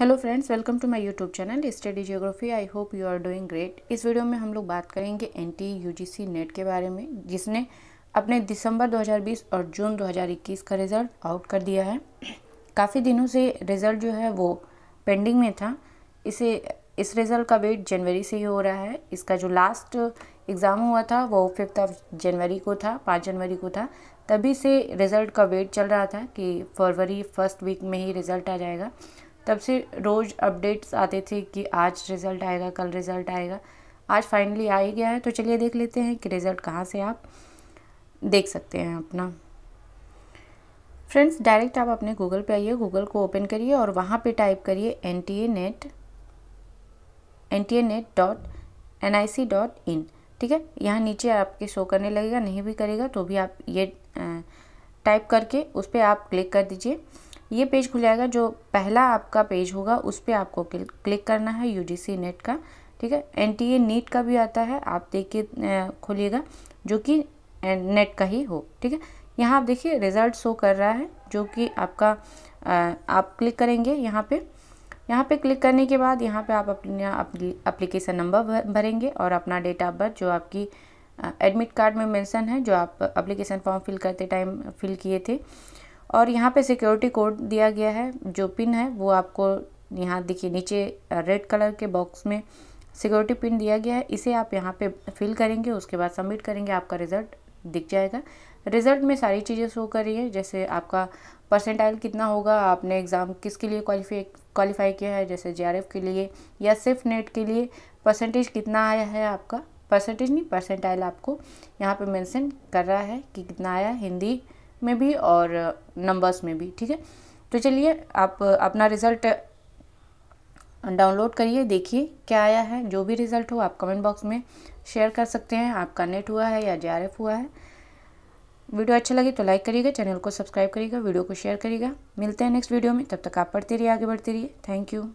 hello friends welcome to my YouTube channel study geography I hope you are doing great इस video में हम लोग बात करेंगे एनटी यूजीसी नेट के बारे में जिसने अपने दिसंबर 2020 और जून 2021 का रिज़ल्ट आउट कर दिया है काफ़ी दिनों से रिज़ल्ट जो है वो पेंडिंग में था इसे इस रिज़ल्ट का वेट जनवरी से ही हो रहा है इसका जो लास्ट एग्ज़ाम हुआ था वो फिफ्थ ऑफ जनवरी को था पाँच जनवरी को था तभी से रिज़ल्ट का वेट चल रहा था कि फरवरी फर्स्ट वीक में ही रिज़ल्ट आ जाएगा तब से रोज़ अपडेट्स आते थे कि आज रिज़ल्ट आएगा कल रिज़ल्ट आएगा आज फाइनली आ ही गया है तो चलिए देख लेते हैं कि रिज़ल्ट कहाँ से आप देख सकते हैं अपना फ्रेंड्स डायरेक्ट आप अपने गूगल पे आइए गूगल को ओपन करिए और वहाँ पे टाइप करिए N T A net N T A net dot N I C dot in ठीक है यहाँ नीचे आपके शो करने लगेगा नहीं भी करेगा तो भी आप ये टाइप करके उस पर आप क्लिक कर दीजिए ये पेज खुल जाएगा जो पहला आपका पेज होगा उस पर आपको क्लिक करना है यू नेट का ठीक है एन टी नीट का भी आता है आप देखिए खोलिएगा जो कि नेट का ही हो ठीक है यहाँ आप देखिए रिज़ल्ट शो कर रहा है जो कि आपका आप क्लिक करेंगे यहाँ पे यहाँ पे क्लिक करने के बाद यहाँ पे आप अपना अप्लीकेशन नंबर भरेंगे और अपना डेट ऑफ बर्थ जो आपकी एडमिट कार्ड में मेंशन है जो आप एप्लीकेशन फॉर्म फिल करते टाइम फिल किए थे और यहाँ पे सिक्योरिटी कोड दिया गया है जो पिन है वो आपको यहाँ देखिए नीचे रेड कलर के बॉक्स में सिक्योरिटी पिन दिया गया है इसे आप यहाँ पे फिल करेंगे उसके बाद सबमिट करेंगे आपका रिज़ल्ट दिख जाएगा रिज़ल्ट में सारी चीज़ें शो कर रही है जैसे आपका परसेंटाइल कितना होगा आपने एग्ज़ाम किसके लिए क्वालिफाई क्वालिफाई किया है जैसे जे के लिए या सिर्फ नेट के लिए परसेंटेज कितना आया है आपका परसेंटेज नहीं परसेंटाइल आपको यहाँ पे मेंशन कर रहा है कि कितना आया हिंदी में भी और नंबर्स में भी ठीक है तो चलिए आप अपना रिज़ल्ट डाउनलोड करिए देखिए क्या आया है जो भी रिज़ल्ट हो आप कमेंट बॉक्स में शेयर कर सकते हैं आपका नेट हुआ है या जे हुआ है वीडियो अच्छा लगे तो लाइक करिएगा चैनल को सब्सक्राइब करिएगा वीडियो को शेयर करिएगा मिलते हैं नेक्स्ट वीडियो में तब तक आप पढ़ते रहिए आगे बढ़ते रहिए थैंक यू